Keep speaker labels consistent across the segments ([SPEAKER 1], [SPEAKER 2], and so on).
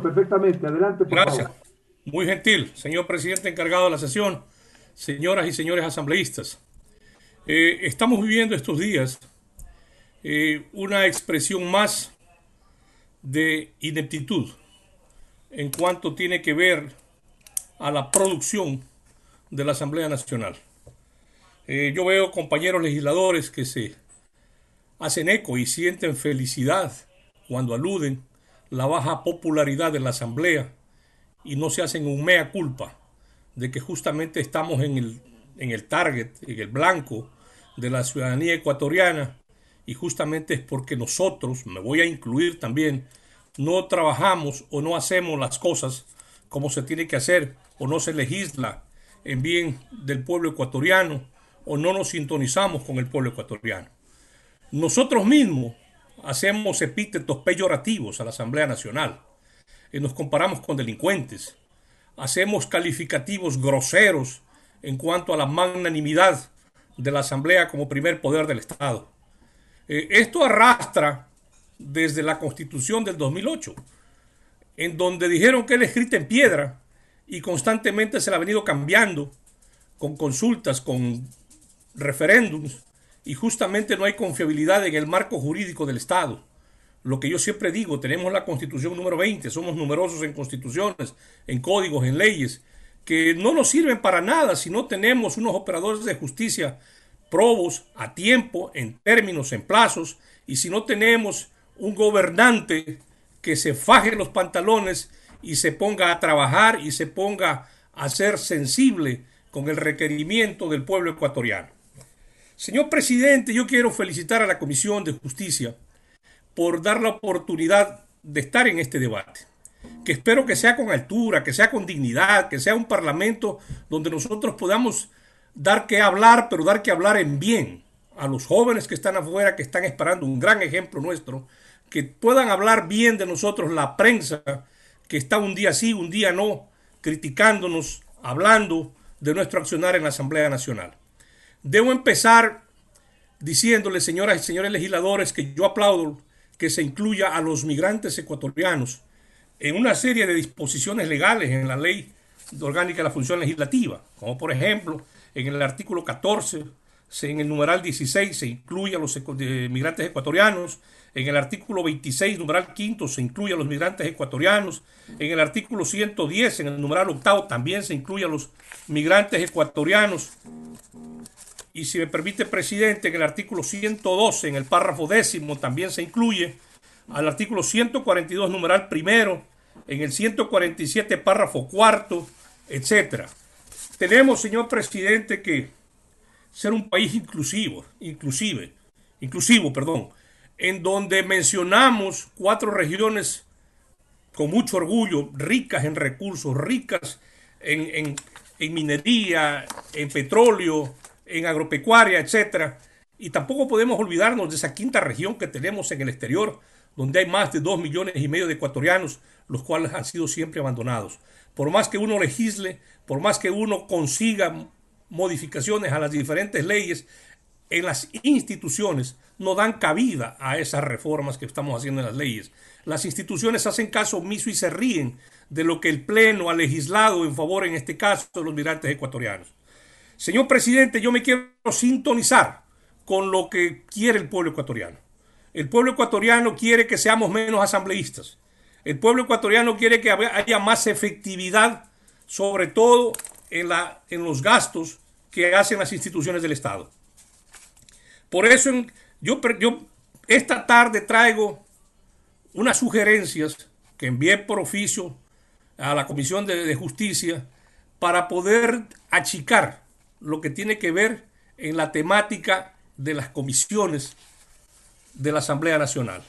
[SPEAKER 1] perfectamente. Adelante, por Gracias. Muy gentil, señor presidente encargado de la sesión, señoras y señores asambleístas. Eh, estamos viviendo estos días eh, una expresión más de ineptitud en cuanto tiene que ver a la producción de la Asamblea Nacional. Eh, yo veo compañeros legisladores que se hacen eco y sienten felicidad cuando aluden la baja popularidad de la Asamblea y no se hacen un mea culpa de que justamente estamos en el, en el target, en el blanco de la ciudadanía ecuatoriana y justamente es porque nosotros, me voy a incluir también, no trabajamos o no hacemos las cosas como se tiene que hacer o no se legisla en bien del pueblo ecuatoriano o no nos sintonizamos con el pueblo ecuatoriano. Nosotros mismos hacemos epítetos peyorativos a la Asamblea Nacional, nos comparamos con delincuentes, hacemos calificativos groseros en cuanto a la magnanimidad de la Asamblea como primer poder del Estado. Eh, esto arrastra desde la Constitución del 2008, en donde dijeron que era escrita en piedra y constantemente se la ha venido cambiando con consultas, con referéndums, y justamente no hay confiabilidad en el marco jurídico del Estado. Lo que yo siempre digo, tenemos la Constitución número 20, somos numerosos en constituciones, en códigos, en leyes, que no nos sirven para nada si no tenemos unos operadores de justicia probos a tiempo, en términos, en plazos, y si no tenemos un gobernante que se faje los pantalones y se ponga a trabajar y se ponga a ser sensible con el requerimiento del pueblo ecuatoriano. Señor presidente, yo quiero felicitar a la Comisión de Justicia por dar la oportunidad de estar en este debate, que espero que sea con altura, que sea con dignidad, que sea un parlamento donde nosotros podamos dar que hablar, pero dar que hablar en bien a los jóvenes que están afuera, que están esperando un gran ejemplo nuestro, que puedan hablar bien de nosotros la prensa, que está un día sí, un día no, criticándonos, hablando de nuestro accionar en la Asamblea Nacional. Debo empezar diciéndoles, señoras y señores legisladores, que yo aplaudo que se incluya a los migrantes ecuatorianos en una serie de disposiciones legales en la ley orgánica de la función legislativa, como por ejemplo en el artículo 14, en el numeral 16 se incluye a los migrantes ecuatorianos, en el artículo 26, numeral 5 se incluye a los migrantes ecuatorianos, en el artículo 110, en el numeral 8 también se incluye a los migrantes ecuatorianos, y si me permite, presidente, en el artículo 112, en el párrafo décimo, también se incluye al artículo 142, numeral primero, en el 147, párrafo cuarto, etcétera. Tenemos, señor presidente, que ser un país inclusivo, inclusive, inclusivo, perdón, en donde mencionamos cuatro regiones con mucho orgullo, ricas en recursos, ricas en, en, en minería, en petróleo, en agropecuaria, etcétera. Y tampoco podemos olvidarnos de esa quinta región que tenemos en el exterior, donde hay más de dos millones y medio de ecuatorianos, los cuales han sido siempre abandonados. Por más que uno legisle, por más que uno consiga modificaciones a las diferentes leyes, en las instituciones no dan cabida a esas reformas que estamos haciendo en las leyes. Las instituciones hacen caso omiso y se ríen de lo que el Pleno ha legislado en favor, en este caso, de los migrantes ecuatorianos. Señor presidente, yo me quiero sintonizar con lo que quiere el pueblo ecuatoriano. El pueblo ecuatoriano quiere que seamos menos asambleístas. El pueblo ecuatoriano quiere que haya más efectividad, sobre todo en, los gastos que hacen las instituciones del Estado. Por eso yo, esta tarde traigo unas sugerencias que envié por oficio a la Comisión de Justicia para poder achicar lo que tiene que ver en la temática de las comisiones de la Asamblea Nacional.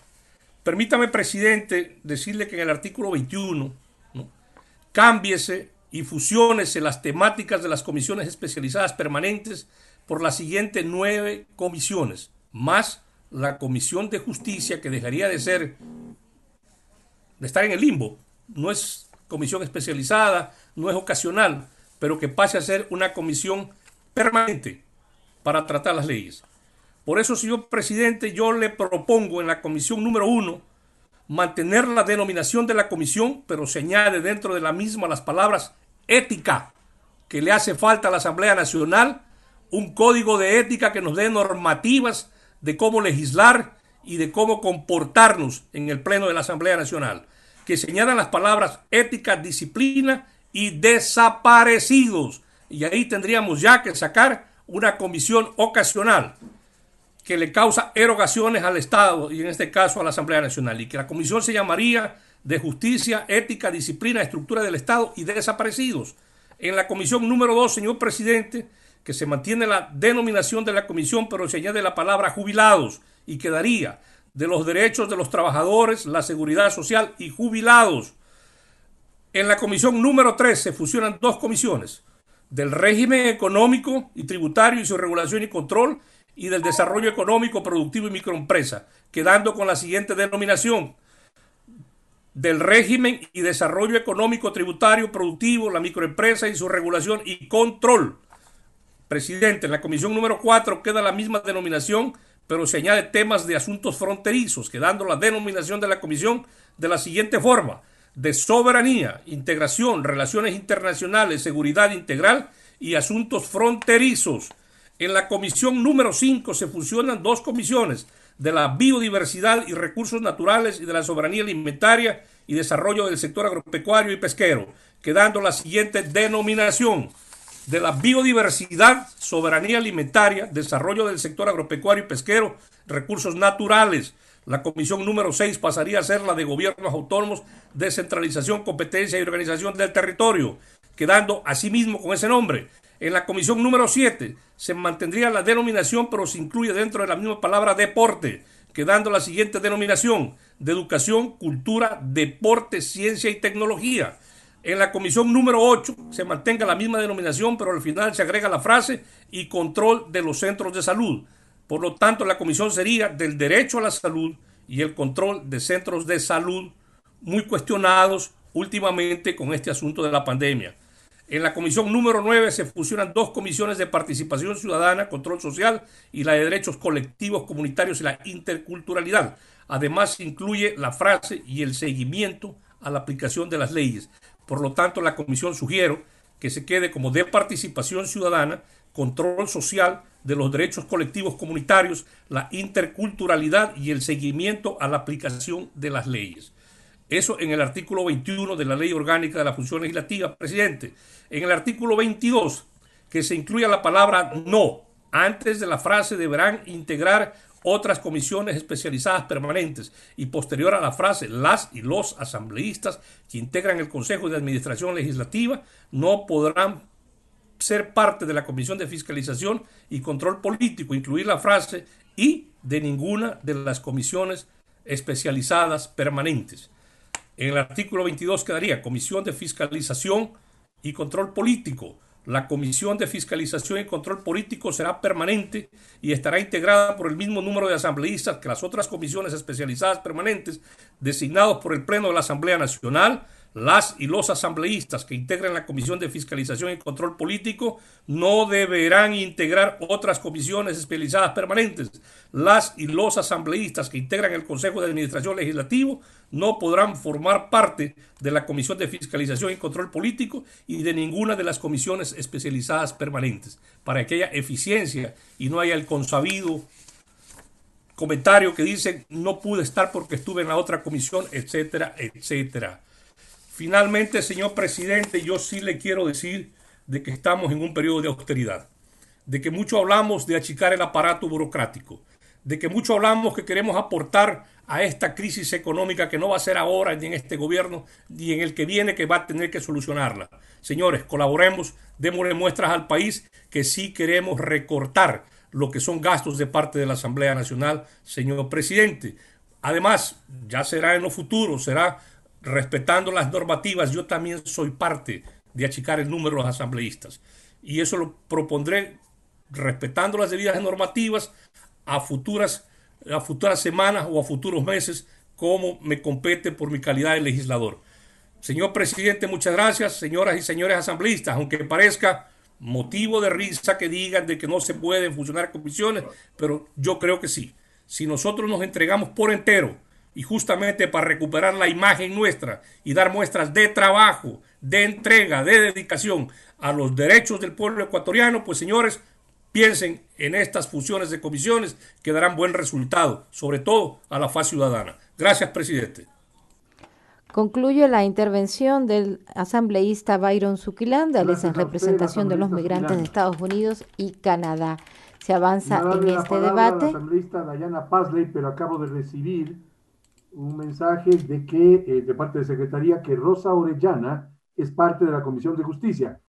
[SPEAKER 1] Permítame, presidente, decirle que en el artículo 21, ¿no? cámbiese y fusionese las temáticas de las comisiones especializadas permanentes por las siguientes nueve comisiones, más la Comisión de Justicia, que dejaría de ser, de estar en el limbo. No es comisión especializada, no es ocasional, pero que pase a ser una comisión permanente para tratar las leyes. Por eso, señor presidente, yo le propongo en la comisión número uno mantener la denominación de la comisión, pero señale dentro de la misma las palabras ética, que le hace falta a la Asamblea Nacional, un código de ética que nos dé normativas de cómo legislar y de cómo comportarnos en el Pleno de la Asamblea Nacional, que señalan las palabras ética, disciplina y desaparecidos, y ahí tendríamos ya que sacar una comisión ocasional que le causa erogaciones al Estado y en este caso a la Asamblea Nacional y que la comisión se llamaría de justicia, ética, disciplina, estructura del Estado y desaparecidos. En la comisión número 2, señor presidente, que se mantiene la denominación de la comisión, pero se añade la palabra jubilados y quedaría de los derechos de los trabajadores, la seguridad social y jubilados. En la comisión número tres se fusionan dos comisiones, del régimen económico y tributario y su regulación y control y del desarrollo económico, productivo y microempresa, quedando con la siguiente denominación del régimen y desarrollo económico, tributario, productivo, la microempresa y su regulación y control. Presidente, en la comisión número 4 queda la misma denominación, pero se añade temas de asuntos fronterizos, quedando la denominación de la comisión de la siguiente forma de soberanía, integración, relaciones internacionales, seguridad integral y asuntos fronterizos. En la comisión número 5 se fusionan dos comisiones, de la biodiversidad y recursos naturales y de la soberanía alimentaria y desarrollo del sector agropecuario y pesquero, quedando la siguiente denominación de la biodiversidad, soberanía alimentaria, desarrollo del sector agropecuario y pesquero, recursos naturales la comisión número 6 pasaría a ser la de gobiernos autónomos, descentralización, competencia y organización del territorio, quedando asimismo con ese nombre. En la comisión número 7 se mantendría la denominación, pero se incluye dentro de la misma palabra deporte, quedando la siguiente denominación de educación, cultura, deporte, ciencia y tecnología. En la comisión número 8 se mantenga la misma denominación, pero al final se agrega la frase y control de los centros de salud. Por lo tanto, la comisión sería del derecho a la salud y el control de centros de salud muy cuestionados últimamente con este asunto de la pandemia. En la comisión número 9 se fusionan dos comisiones de participación ciudadana, control social y la de derechos colectivos, comunitarios y la interculturalidad. Además, incluye la frase y el seguimiento a la aplicación de las leyes. Por lo tanto, la comisión sugiero que se quede como de participación ciudadana, control social de los derechos colectivos comunitarios, la interculturalidad y el seguimiento a la aplicación de las leyes. Eso en el artículo 21 de la Ley Orgánica de la Función Legislativa, presidente. En el artículo 22, que se incluya la palabra no antes de la frase deberán integrar otras comisiones especializadas permanentes y posterior a la frase las y los asambleístas que integran el Consejo de Administración Legislativa no podrán ser parte de la Comisión de Fiscalización y Control Político, incluir la frase y de ninguna de las comisiones especializadas permanentes. En el artículo 22 quedaría Comisión de Fiscalización y Control Político la Comisión de Fiscalización y Control Político será permanente y estará integrada por el mismo número de asambleístas que las otras comisiones especializadas permanentes designados por el Pleno de la Asamblea Nacional las y los asambleístas que integran la Comisión de Fiscalización y Control Político no deberán integrar otras comisiones especializadas permanentes. Las y los asambleístas que integran el Consejo de Administración Legislativo no podrán formar parte de la Comisión de Fiscalización y Control Político y de ninguna de las comisiones especializadas permanentes, para que haya eficiencia y no haya el consabido comentario que dice no pude estar porque estuve en la otra comisión, etcétera, etcétera. Finalmente, señor presidente, yo sí le quiero decir de que estamos en un periodo de austeridad, de que mucho hablamos de achicar el aparato burocrático, de que mucho hablamos que queremos aportar a esta crisis económica que no va a ser ahora ni en este gobierno ni en el que viene que va a tener que solucionarla. Señores, colaboremos, démosle muestras al país que sí queremos recortar lo que son gastos de parte de la Asamblea Nacional, señor presidente. Además, ya será en lo futuro, será respetando las normativas, yo también soy parte de achicar el número de asambleístas. Y eso lo propondré respetando las debidas normativas a futuras, a futuras semanas o a futuros meses, como me compete por mi calidad de legislador. Señor presidente, muchas gracias. Señoras y señores asambleístas, aunque parezca motivo de risa que digan de que no se pueden funcionar comisiones, pero yo creo que sí. Si nosotros nos entregamos por entero, y justamente para recuperar la imagen nuestra y dar muestras de trabajo, de entrega, de dedicación a los derechos del pueblo ecuatoriano, pues señores, piensen en estas fusiones de comisiones que darán buen resultado, sobre todo a la faz ciudadana. Gracias, presidente. Concluyo la intervención del asambleísta Byron Suquilandales en representación de los migrantes de Estados Unidos y Canadá. Se avanza en este debate. asambleísta Dayana pero acabo de recibir un mensaje de que, eh, de parte de Secretaría, que Rosa Orellana es parte de la Comisión de Justicia.